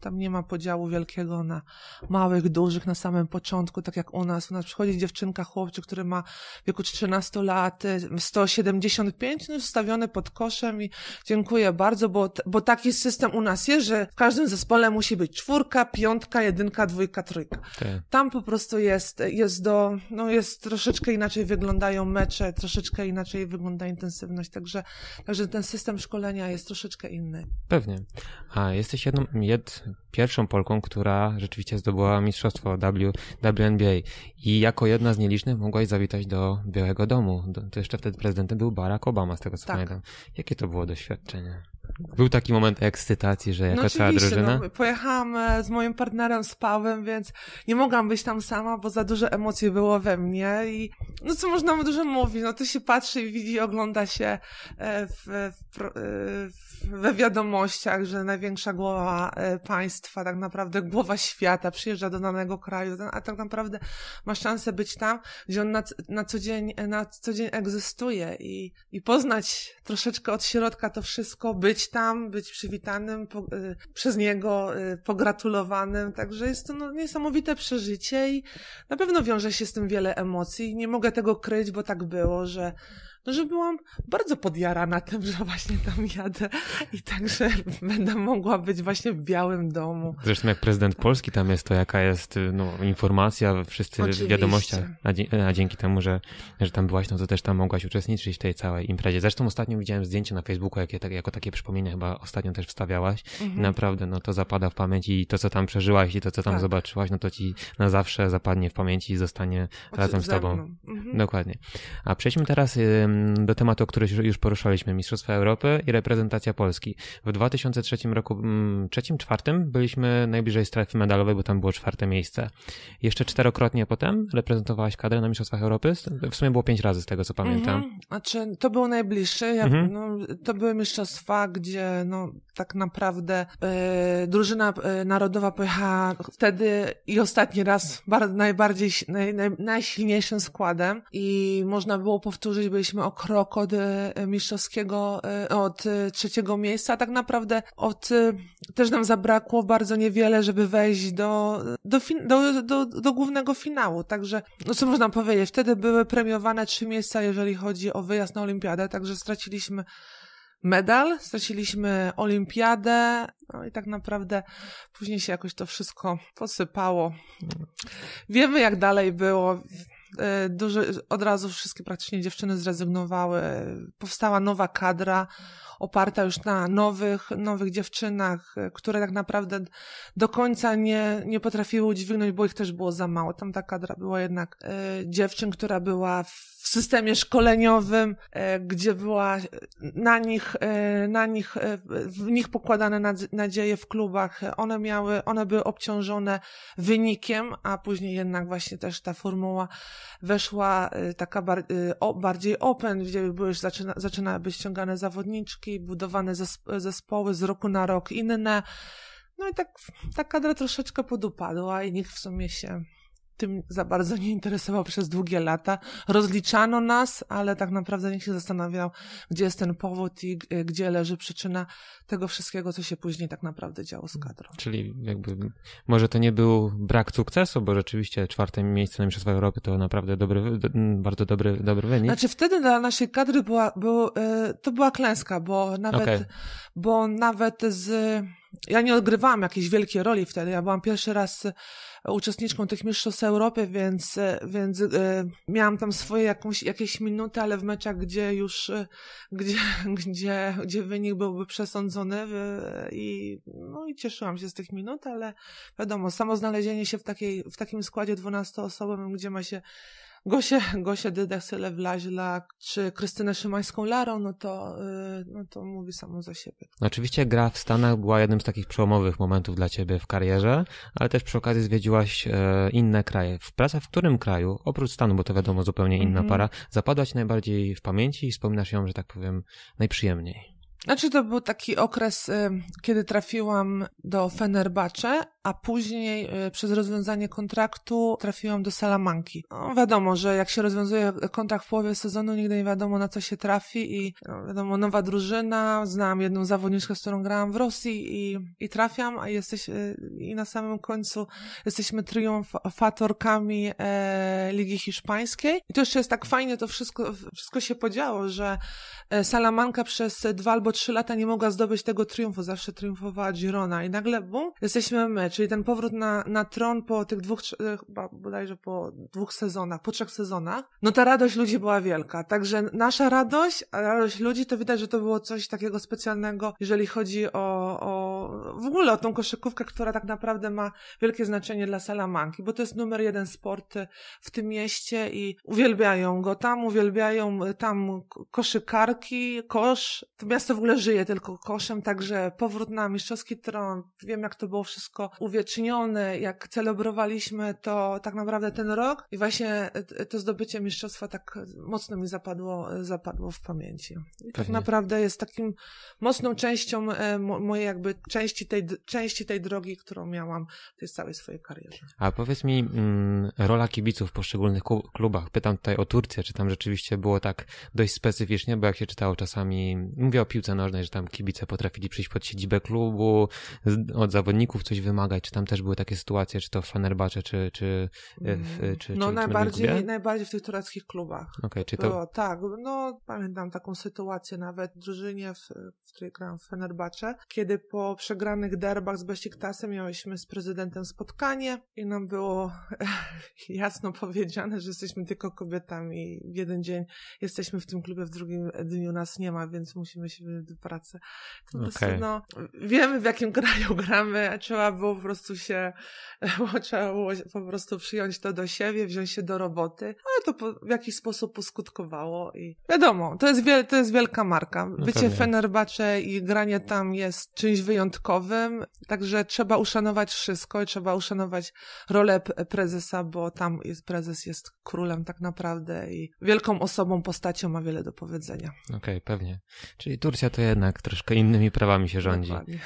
Tam nie ma podziału wielkiego na małych, dużych na samym początku, tak jak u nas. U nas przychodzi dziewczynka, chłopczyk, który ma w wieku 13 lat 175, y, no już stawiony pod koszem i dziękuję bardzo, bo, bo taki system u nas jest, że w każdym zespole musi być czwórka, piątka, jedynka, dwójka, trójka. Tak. Tam po prostu jest, jest do, no jest troszeczkę inaczej wyglądają mecze, troszeczkę inaczej wygląda intensywność, także, także ten system szkolenia jest troszeczkę inny. Pewnie. A jesteś jedną, jed, pierwszą Polką, która rzeczywiście zdobyła mistrzostwo w WNBA i jako jedna z nielicznych mogłaś zawitać do Białego Domu. To jeszcze wtedy prezydentem był Barack Obama, z tego co tak. pamiętam. Jakie to było doświadczenie? Był taki moment ekscytacji, że jako no cała drużyna? No, pojechałam e, z moim partnerem, z Pawłem, więc nie mogłam być tam sama, bo za dużo emocji było we mnie i no co można mu dużo mówić, no to się patrzy i widzi, ogląda się e, w, w, e, w, we wiadomościach, że największa głowa państwa, tak naprawdę głowa świata przyjeżdża do danego kraju, no, a tak naprawdę ma szansę być tam, gdzie on na, na, co, dzień, na co dzień egzystuje i, i poznać troszeczkę od środka to wszystko, być być tam, być przywitanym po, y, przez niego, y, pogratulowanym. Także jest to no, niesamowite przeżycie i na pewno wiąże się z tym wiele emocji. Nie mogę tego kryć, bo tak było, że no, że byłam bardzo podjarana tym, że właśnie tam jadę i także będę mogła być właśnie w Białym Domu. Zresztą jak prezydent Polski tam jest, to jaka jest y, no, informacja, wszyscy Oczywiście. wiadomościach, a, dzięki temu, że, że tam byłaś, no to też tam mogłaś uczestniczyć w tej całej imprezie. Zresztą ostatnio widziałem zdjęcie na Facebooku, jakie, tak, jako takie przypomnienie chyba ostatnio też wstawiałaś. Mhm. Naprawdę, no to zapada w pamięć i to, co tam przeżyłaś i to, co tam tak. zobaczyłaś, no to ci na zawsze zapadnie w pamięci i zostanie Oczy, razem z tobą. Mhm. Dokładnie. A przejdźmy teraz do tematu, o który już poruszaliśmy, Mistrzostwa Europy i reprezentacja Polski. W 2003 roku, mm, trzecim, czwartym byliśmy najbliżej strefy medalowej, bo tam było czwarte miejsce. Jeszcze czterokrotnie potem reprezentowałaś kadrę na Mistrzostwach Europy. W sumie było pięć razy z tego, co pamiętam. Mhm. Znaczy, to było najbliższe. Ja, mhm. no, to były mistrzostwa, gdzie no, tak naprawdę yy, drużyna yy, narodowa pojechała wtedy i ostatni raz najbardziej, naj, naj, najsilniejszym składem i można było powtórzyć, byliśmy o krok od e, mistrzowskiego, e, od e, trzeciego miejsca. Tak naprawdę od, też nam zabrakło bardzo niewiele, żeby wejść do, do, fin, do, do, do głównego finału. Także, no co można powiedzieć, wtedy były premiowane trzy miejsca, jeżeli chodzi o wyjazd na olimpiadę, także straciliśmy medal, straciliśmy olimpiadę, no i tak naprawdę później się jakoś to wszystko posypało. Wiemy jak dalej było. E, duży, od razu wszystkie praktycznie dziewczyny zrezygnowały. Powstała nowa kadra, oparta już na nowych, nowych dziewczynach, e, które tak naprawdę do końca nie, nie potrafiły udźwignąć, bo ich też było za mało. Tam ta kadra była jednak y, dziewczyn, która była w systemie szkoleniowym, gdzie była na nich, na nich, w nich pokładane nadzieje w klubach. One miały, one były obciążone wynikiem, a później jednak właśnie też ta formuła weszła y, taka bar y, o, bardziej open, gdzie były już zaczyna, zaczynały być ściągane zawodniczki, budowane zespoły z roku na rok inne. No i tak ta kadra troszeczkę podupadła i nikt w sumie się tym za bardzo nie interesował przez długie lata. Rozliczano nas, ale tak naprawdę nikt się zastanawiał, gdzie jest ten powód i y, gdzie leży przyczyna tego wszystkiego, co się później tak naprawdę działo z hmm. kadrą. Czyli jakby może to nie był brak sukcesu, bo rzeczywiście czwarte miejsce na Mistrzostwach Europy to naprawdę dobry, bardzo dobry, dobry wynik. Znaczy wtedy dla naszej kadry była, był, y, to była klęska, bo nawet, okay. bo nawet z ja nie odgrywałam jakiejś wielkiej roli wtedy. Ja byłam pierwszy raz uczestniczką tych Mistrzostw Europy, więc, e, więc e, miałam tam swoje jakąś, jakieś minuty, ale w meczach, gdzie już, e, gdzie, gdzie, gdzie wynik byłby przesądzony i, no i cieszyłam się z tych minut, ale wiadomo, samo znalezienie się w takiej, w takim składzie 12 osobowym, gdzie ma się Gosie, Gosie Dydek, Sylwia czy Krystynę Szymańską-Larą, no to, y, no to mówi samo za siebie. Oczywiście gra w Stanach była jednym z takich przełomowych momentów dla ciebie w karierze, ale też przy okazji zwiedziłaś e, inne kraje. W praca w którym kraju, oprócz Stanu, bo to wiadomo zupełnie inna mm -hmm. para, zapadła ci najbardziej w pamięci i wspominasz ją, że tak powiem, najprzyjemniej? Znaczy to był taki okres, y, kiedy trafiłam do Fenerbacze a później y, przez rozwiązanie kontraktu trafiłam do Salamanki. No, wiadomo, że jak się rozwiązuje kontrakt w połowie sezonu, nigdy nie wiadomo na co się trafi i no, wiadomo, nowa drużyna, znałam jedną zawodniczkę, z którą grałam w Rosji i, i trafiam, a jesteś y, i na samym końcu jesteśmy triumfatorkami e, Ligi Hiszpańskiej. I to jeszcze jest tak fajnie, to wszystko, wszystko się podziało, że e, Salamanka przez dwa albo trzy lata nie mogła zdobyć tego triumfu, zawsze triumfowała Girona i nagle bum, jesteśmy mecz czyli ten powrót na, na tron po tych dwóch, e, chyba bodajże po dwóch sezonach, po trzech sezonach, no ta radość ludzi była wielka. Także nasza radość, a radość ludzi, to widać, że to było coś takiego specjalnego, jeżeli chodzi o, o w ogóle o tą koszykówkę, która tak naprawdę ma wielkie znaczenie dla Salamanki, bo to jest numer jeden sport w tym mieście i uwielbiają go tam, uwielbiają tam koszykarki, kosz. To miasto w ogóle żyje tylko koszem, także powrót na mistrzowski tron, wiem jak to było wszystko uwiecznione, jak celebrowaliśmy to tak naprawdę ten rok i właśnie to zdobycie mistrzostwa tak mocno mi zapadło, zapadło w pamięci. I tak naprawdę jest takim mocną częścią e, mojej jakby części tej, części tej drogi, którą miałam w tej całej swojej karierze. A powiedz mi, mm, rola kibiców w poszczególnych klubach. Pytam tutaj o Turcję, czy tam rzeczywiście było tak dość specyficznie, bo jak się czytało czasami, mówię o piłce nożnej, że tam kibice potrafili przyjść pod siedzibę klubu, od zawodników coś wymagać, czy tam też były takie sytuacje, czy to w Fenerbahce, czy, czy, e, w, mm, czy No czy najbardziej, najbardziej w tych tureckich klubach. Okay, czy było, tak, no pamiętam taką sytuację nawet w drużynie, w, w której grałam w Fenerbahce, kiedy po przegranych derbach z Besiktasem miałyśmy z prezydentem spotkanie i nam było jasno powiedziane, że jesteśmy tylko kobietami. W jeden dzień jesteśmy w tym klubie, w drugim dniu nas nie ma, więc musimy się wziąć do pracy. To okay. no, wiemy w jakim kraju gramy, a trzeba było po prostu się, trzeba było po prostu przyjąć to do siebie, wziąć się do roboty, ale to po, w jakiś sposób poskutkowało i wiadomo, to jest, wiel, to jest wielka marka. No Bycie no Fenerbacze i granie tam jest czymś wyjątkowym, wyjątkowym, także trzeba uszanować wszystko i trzeba uszanować rolę prezesa, bo tam jest, prezes jest królem tak naprawdę i wielką osobą, postacią ma wiele do powiedzenia. Okej, okay, pewnie. Czyli Turcja to jednak troszkę innymi prawami się rządzi. Dokładnie.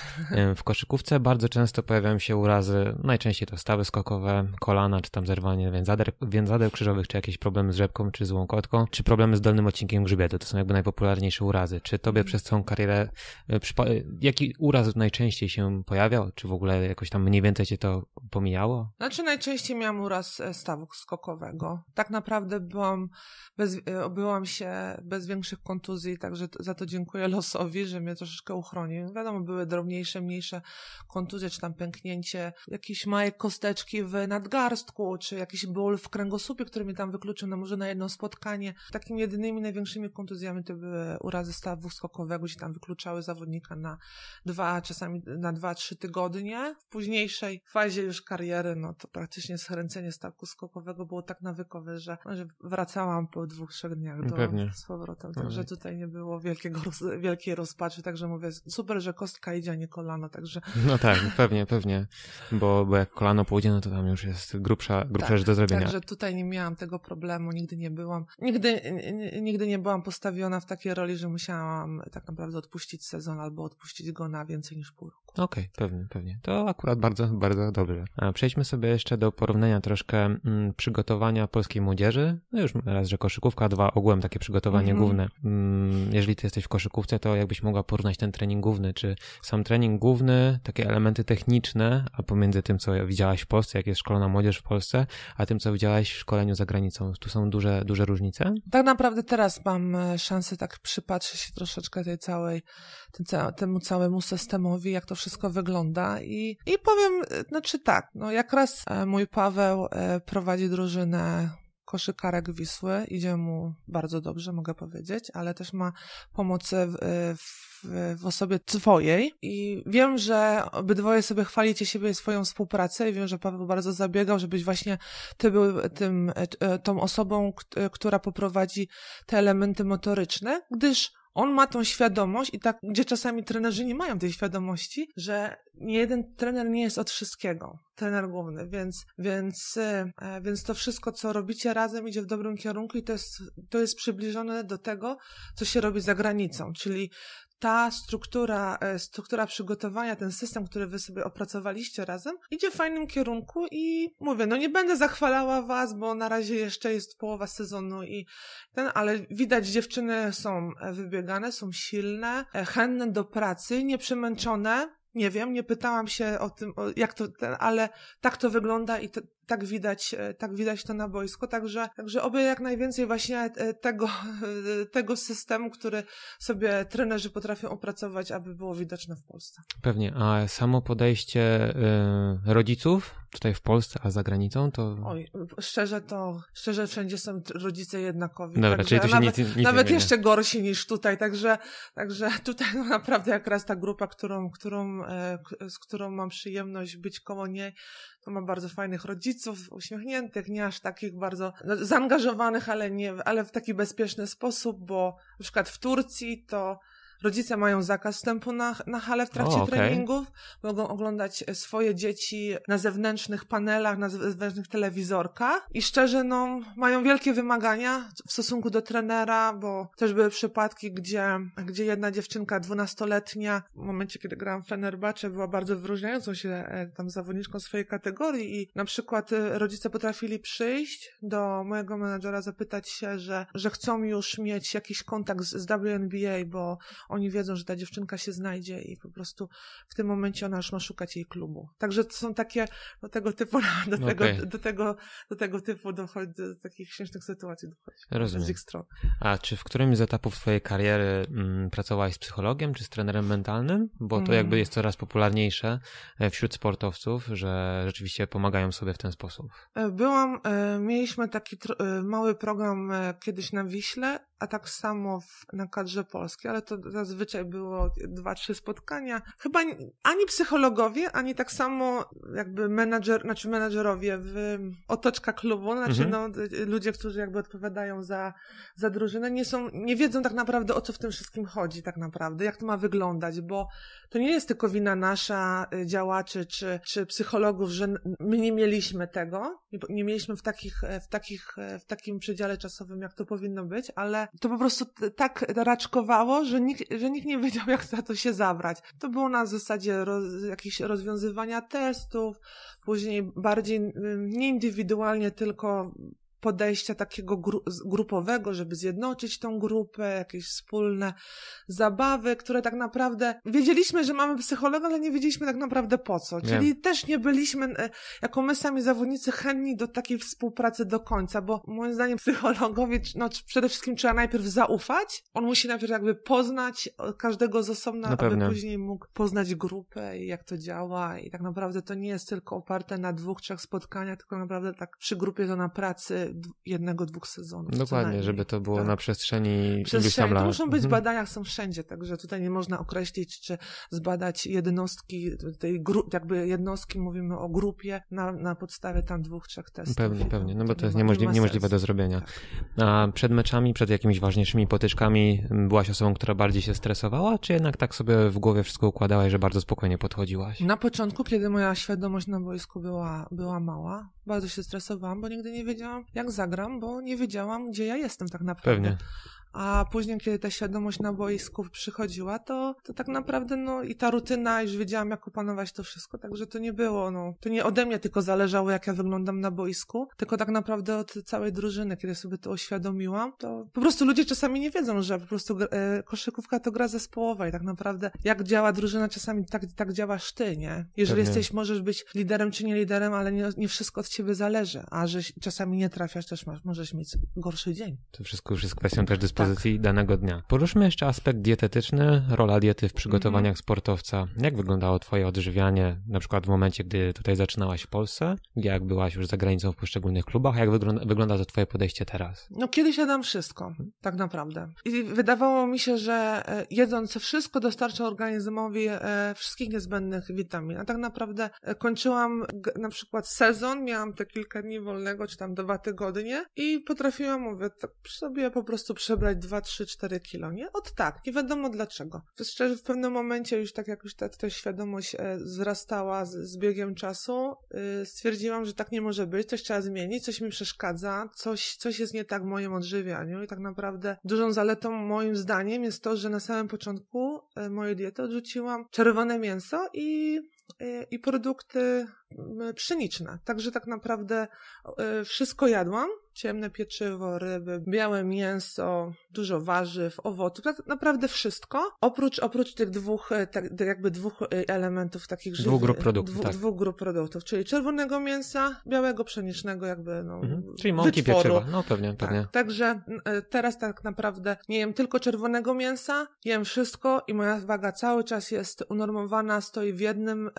W koszykówce bardzo często pojawiają się urazy, najczęściej to stawy skokowe, kolana, czy tam zerwanie więzadeł, więzadeł krzyżowych, czy jakieś problemy z rzepką, czy złą kotką, czy problemy z dolnym odcinkiem grzbietu. To są jakby najpopularniejsze urazy. Czy tobie mhm. przez całą karierę, e, e, jaki uraz naj najczęściej się pojawiał? Czy w ogóle jakoś tam mniej więcej cię to pomijało? Znaczy najczęściej miałam uraz e, stawu skokowego. Tak naprawdę byłam, bez, e, obyłam się bez większych kontuzji, także za to dziękuję losowi, że mnie troszeczkę uchronił. Wiadomo, były drobniejsze, mniejsze kontuzje, czy tam pęknięcie jakieś małe kosteczki w nadgarstku, czy jakiś ból w kręgosłupie, który mnie tam wykluczył na no może na jedno spotkanie. Takimi jedynymi największymi kontuzjami to były urazy stawu skokowego, gdzie tam wykluczały zawodnika na dwa, czasami czasami na 2-3 tygodnie. W późniejszej fazie już kariery, no to praktycznie skręcenie statku skokowego było tak nawykowe, że, że wracałam po dwóch, trzech dniach do, z powrotem. Także tutaj nie było wielkiego, wielkiej rozpaczy, także mówię, super, że kostka idzie, a nie kolano, także... No tak, no pewnie, pewnie, bo, bo jak kolano pójdzie, no to tam już jest grubsza, grubsza tak, rzecz do zrobienia. Także tutaj nie miałam tego problemu, nigdy nie byłam, nigdy, nigdy nie byłam postawiona w takiej roli, że musiałam tak naprawdę odpuścić sezon albo odpuścić go na więcej niż oscuro. Okej, okay, pewnie, pewnie. To akurat bardzo, bardzo dobrze. A przejdźmy sobie jeszcze do porównania troszkę mm, przygotowania polskiej młodzieży. No już raz, że koszykówka, dwa ogółem takie przygotowanie mm-hmm. główne. Mm, jeżeli ty jesteś w koszykówce, to jakbyś mogła porównać ten trening główny, czy sam trening główny, takie elementy techniczne, a pomiędzy tym, co widziałaś w Polsce, jak jest szkolona młodzież w Polsce, a tym, co widziałaś w szkoleniu za granicą. Tu są duże, duże różnice? Tak naprawdę teraz mam e, szansę, tak przypatrzę się troszeczkę tej całej, temu całemu systemowi, jak to wszystko wygląda i, i powiem, e, znaczy tak, no jak raz e, mój Paweł e, prowadzi drużynę koszykarek Wisły, idzie mu bardzo dobrze, mogę powiedzieć, ale też ma pomoc w, w, w osobie twojej i wiem, że obydwoje sobie chwalicie siebie i swoją współpracę i wiem, że Paweł bardzo zabiegał, żebyś właśnie ty był tym, tą osobą, która poprowadzi te elementy motoryczne, gdyż on ma tą świadomość i tak, gdzie czasami trenerzy nie mają tej świadomości, że nie jeden trener nie jest od wszystkiego, trener główny, więc, więc, e, e, więc to wszystko, co robicie razem idzie w dobrym kierunku i to jest, to jest przybliżone do tego, co się robi za granicą, czyli ta struktura, e, struktura przygotowania, ten system, który wy sobie opracowaliście razem, idzie w fajnym kierunku i mówię, no nie będę zachwalała was, bo na razie jeszcze jest połowa sezonu i ten, ale widać dziewczyny są e, wybiegane, są silne, e, chętne do pracy, nieprzemęczone, nie wiem, nie pytałam się o tym, jak to ten, ale tak to wygląda i te, tak widać, e, tak widać to na boisku, także, także oby jak najwięcej właśnie e, tego, tego systemu, który sobie trenerzy potrafią opracować, aby było widoczne w Polsce. Pewnie, a samo podejście e, rodziców tutaj w Polsce, a za granicą, to... Oj, szczerze to, szczerze wszędzie są rodzice jednakowi. No dobra, czyli tu się nawet, nic, nic nawet jeszcze gorsi niż tutaj, także, także tutaj no naprawdę jak raz ta grupa, którą, którą, z którą mam przyjemność być koło niej, to ma bardzo fajnych rodziców, uśmiechniętych, nie aż takich bardzo no, zaangażowanych, ale, nie, ale w taki bezpieczny sposób, bo na przykład w Turcji to Rodzice mają zakaz wstępu na, na w trakcie o, okay. treningów, mogą oglądać e, swoje dzieci na zewnętrznych panelach, na zewnętrznych telewizorkach i szczerze, no, mają wielkie wymagania w stosunku do trenera, bo też były przypadki, gdzie, gdzie jedna dziewczynka dwunastoletnia w momencie, kiedy grałam w Fenerbahce, była bardzo wyróżniającą się e, tam zawodniczką swojej kategorii i na przykład e, rodzice potrafili przyjść do mojego menadżera, zapytać się, że, że chcą już mieć jakiś kontakt z, z WNBA, bo oni wiedzą, że ta dziewczynka się znajdzie i po prostu w tym momencie ona już ma szukać jej klubu. Także to są takie no, do tego typu, do, okay. tego, do, tego, do tego typu dochodzi, do takich śmiesznych sytuacji dochodzi. Rozumiem. Z ich stron. A czy w którymś z etapów twojej kariery m, mm, pracowałaś z psychologiem czy z trenerem mentalnym? Bo to mm. jakby jest coraz popularniejsze e, wśród sportowców, że rzeczywiście pomagają sobie w ten sposób. E, byłam, e, mieliśmy taki mały program kiedyś na Wiśle a tak samo w, na kadrze polskiej, ale to zazwyczaj było dwa, trzy spotkania. Chyba ani psychologowie, ani tak samo jakby menadżer, znaczy menadżerowie w otoczka klubu, znaczy mhm. no, ludzie, którzy jakby odpowiadają za, za drużynę, nie są, nie wiedzą tak naprawdę o co w tym wszystkim chodzi tak naprawdę, jak to ma wyglądać, bo to nie jest tylko wina nasza, y, działaczy czy, czy psychologów, że my nie mieliśmy tego, nie, nie mieliśmy w takich, w takich, w takim przedziale czasowym, jak to powinno być, ale to po prostu tak raczkowało, że nikt, że nikt nie wiedział, jak za to się zabrać. To było na zasadzie roz, jakichś rozwiązywania testów, później bardziej mm, nieindywidualnie, tylko podejścia takiego gru grupowego, żeby zjednoczyć tą grupę, jakieś wspólne zabawy, które tak naprawdę wiedzieliśmy, że mamy psychologa, ale nie wiedzieliśmy tak naprawdę po co. Czyli też nie byliśmy, e, jako my sami zawodnicy, chętni do takiej współpracy do końca, bo moim zdaniem psychologowi no, przede wszystkim trzeba najpierw zaufać. On musi najpierw jakby poznać e, każdego z osobna, no aby później mógł poznać grupę i jak to działa. I tak naprawdę to nie jest tylko oparte na dwóch, trzech spotkaniach, tylko naprawdę tak przy grupie to na pracy jednego, dwóch sezonów. Dokładnie, żeby to było tak. na przestrzeni Przestrzeni, to muszą być w mhm. badaniach, są wszędzie, także tutaj nie można określić, czy zbadać jednostki, tej gru, jakby jednostki, mówimy o grupie na, na podstawie tam dwóch, trzech testów. Pewnie, pewnie, no bo to, to jest niemożli niemożliwe do zrobienia. Tak. A przed meczami, przed jakimiś ważniejszymi potyczkami byłaś osobą, która bardziej się stresowała, czy jednak tak sobie w głowie wszystko układałaś, że bardzo spokojnie podchodziłaś? Na początku, kiedy moja świadomość na boisku była, była mała, bardzo się stresowałam, bo nigdy nie wiedziałam, jak jak zagram, bo nie wiedziałam, gdzie ja jestem tak naprawdę. Pewnie a później, kiedy ta świadomość na boisku przychodziła, to, to tak naprawdę no i ta rutyna, już wiedziałam jak opanować to wszystko, także to nie było, no. To nie ode mnie tylko zależało, jak ja wyglądam na boisku, tylko tak naprawdę od całej drużyny, kiedy sobie to uświadomiłam, to po prostu ludzie czasami nie wiedzą, że po prostu e, koszykówka to gra zespołowa i tak naprawdę jak działa drużyna, czasami tak, tak działasz ty, nie? Jeżeli Pewnie. jesteś, możesz być liderem czy nie liderem, ale nie, nie wszystko od ciebie zależy, a że czasami nie trafiasz, też masz, możesz mieć gorszy dzień. To wszystko już jest kwestią też dyspozycji dyspozycji tak. danego dnia. Poruszmy jeszcze aspekt dietetyczny, rola diety w przygotowaniach mhm. sportowca. Jak wyglądało Twoje odżywianie, na przykład w momencie, gdy tutaj zaczynałaś w Polsce, jak byłaś już za granicą w poszczególnych klubach, jak wygląda, wygląda to Twoje podejście teraz? No, kiedyś jadam wszystko, tak naprawdę. I wydawało mi się, że e, jedząc wszystko dostarcza organizmowi e, wszystkich niezbędnych witamin. A tak naprawdę e, kończyłam na przykład sezon, miałam te kilka dni wolnego, czy tam dwa tygodnie i potrafiłam, mówię, tak sobie po prostu przebrać nabrać 2, 3, 4 kilo, nie? Od tak, nie wiadomo dlaczego. Szczerze, w pewnym momencie już tak jak ta, ta świadomość e, wzrastała z, z biegiem czasu, e, stwierdziłam, że tak nie może być, coś trzeba zmienić, coś mi przeszkadza, coś, coś jest nie tak w moim odżywianiu i tak naprawdę dużą zaletą moim zdaniem jest to, że na samym początku e, mojej diety odrzuciłam czerwone mięso i i produkty E, pszeniczna. Także tak naprawdę e, wszystko jadłam. Ciemne pieczywo, ryby, białe mięso, dużo warzyw, owoców, tak naprawdę wszystko. Oprócz, oprócz tych dwóch, e, tak, jakby dwóch elementów takich żywych. Dwóch grup produktów. Dwu, tak. Dwóch grup produktów, czyli czerwonego mięsa, białego pszenicznego jakby, no. Mhm. Czyli mąki wytworu. pieczywa, no pewnie, tak. pewnie. Tak, także teraz tak naprawdę nie jem tylko czerwonego mięsa, jem wszystko i moja waga cały czas jest unormowana, stoi w jednym,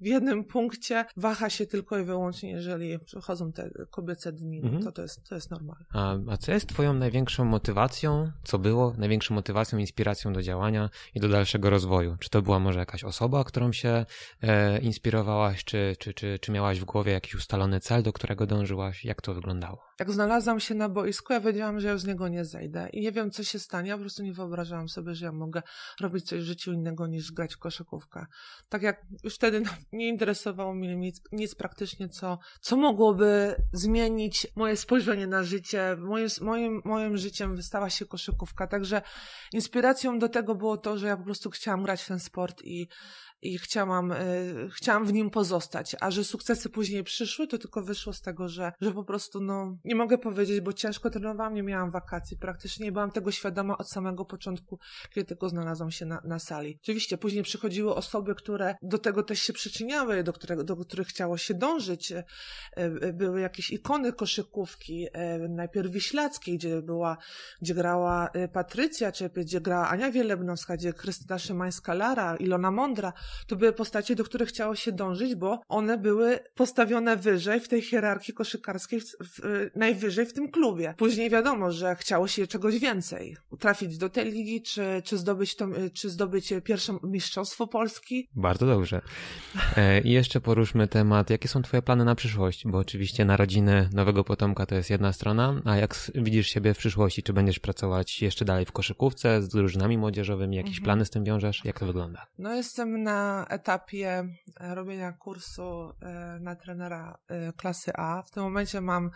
w jednym tym punkcie waha się tylko i wyłącznie, jeżeli przychodzą te kobiece dni, no mhm. to to jest, to jest normalne. A, a co jest twoją największą motywacją, co było największą motywacją, inspiracją do działania i do dalszego rozwoju? Czy to była może jakaś osoba, którą się e, inspirowałaś, czy, czy, czy, czy miałaś w głowie jakiś ustalony cel, do którego dążyłaś? Jak to wyglądało? Jak znalazłam się na boisku, ja wiedziałam, że ja już z niego nie zejdę i nie wiem, co się stanie, ja po prostu nie wyobrażałam sobie, że ja mogę robić coś w życiu innego niż grać w koszykówkę. Tak jak już wtedy nie interesowałam interesowało mnie nic, nic praktycznie, co, co mogłoby zmienić moje spojrzenie na życie. moim, moim życiem wystała się koszykówka, także inspiracją do tego było to, że ja po prostu chciałam grać w ten sport i i chciałam, e, chciałam w nim pozostać. A że sukcesy później przyszły, to tylko wyszło z tego, że, że po prostu, no, nie mogę powiedzieć, bo ciężko trenowałam, nie miałam wakacji praktycznie, nie byłam tego świadoma od samego początku, kiedy tylko znalazłam się na, na sali. Oczywiście później przychodziły osoby, które do tego też się przyczyniały, do, którego, do których chciało się dążyć. E, e, były jakieś ikony koszykówki, najpierw Wiślackiej, gdzie była, gdzie grała Patrycja Czepiec, gdzie grała Ania Wielebnowska, gdzie Krystyna Szymańska-Lara, Ilona Mądra, to były postacie, do których chciało się dążyć, bo one były postawione wyżej w tej hierarchii koszykarskiej, w, w, y, najwyżej w tym klubie. Później wiadomo, że chciało się czegoś więcej. Trafić do tej ligi, czy, czy, zdobyć, to, y, czy zdobyć y, pierwsze mistrzostwo Polski. Bardzo dobrze. E, I jeszcze poruszmy temat, jakie są twoje plany na przyszłość, bo oczywiście narodziny nowego potomka to jest jedna strona, a jak widzisz siebie w przyszłości, czy będziesz pracować jeszcze dalej w koszykówce, z drużynami młodzieżowymi, jakieś mhm. plany z tym wiążesz? Jak to wygląda? No jestem na na etapie e, robienia kursu e, na trenera e, klasy A. W tym momencie mam,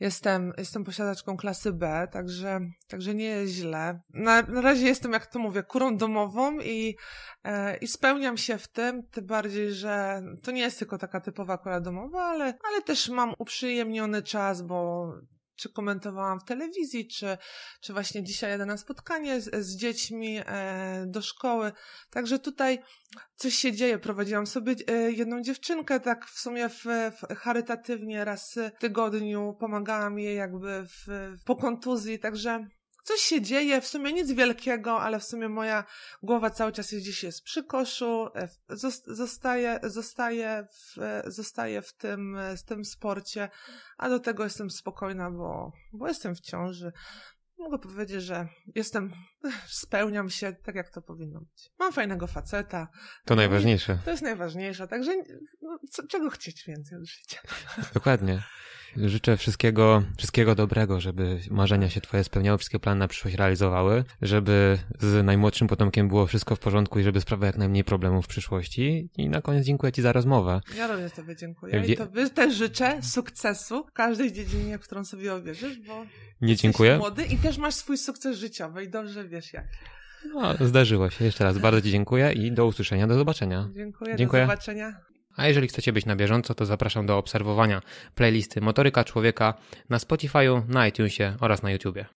jestem, jestem posiadaczką klasy B, także, także nie jest źle. Na, na razie jestem, jak to mówię, kurą domową i, i spełniam się w tym, tym bardziej, że to nie jest tylko taka typowa kura domowa, ale, ale też mam uprzyjemniony czas, bo czy komentowałam w telewizji, czy, czy właśnie dzisiaj jadę na spotkanie z, z dziećmi e, do szkoły. Także tutaj coś się dzieje. Prowadziłam sobie e, jedną dziewczynkę, tak w sumie w, w, charytatywnie raz w tygodniu pomagałam jej jakby w, po kontuzji, także coś się dzieje, w sumie nic wielkiego, ale w sumie moja głowa cały czas gdzieś jest przy koszu, e, zostaje, zostaje, w, e, zostaje w, tym, w e, tym sporcie, a do tego jestem spokojna, bo, bo jestem w ciąży. Mogę powiedzieć, że jestem, spełniam się tak, jak to powinno być. Mam fajnego faceta. To no najważniejsze. To jest najważniejsze, także no, co, czego chcieć więcej od życia. Dokładnie. Życzę wszystkiego, wszystkiego dobrego, żeby marzenia się twoje spełniały, wszystkie plany na przyszłość realizowały, żeby z najmłodszym potomkiem było wszystko w porządku i żeby sprawa jak najmniej problemów w przyszłości. I na koniec dziękuję ci za rozmowę. Ja również tobie dziękuję. Wie... I tobie też życzę sukcesu w każdej dziedzinie, w którą sobie obierzesz, bo nie dziękuję. młody i też masz swój sukces życiowy i dobrze wiesz jak. No, zdarzyło się. Jeszcze raz bardzo Ci dziękuję i do usłyszenia, do zobaczenia. Dziękuję, dziękuję. do zobaczenia. A jeżeli chcecie być na bieżąco, to zapraszam do obserwowania playlisty Motoryka Człowieka na Spotify, na iTunesie oraz na YouTubie.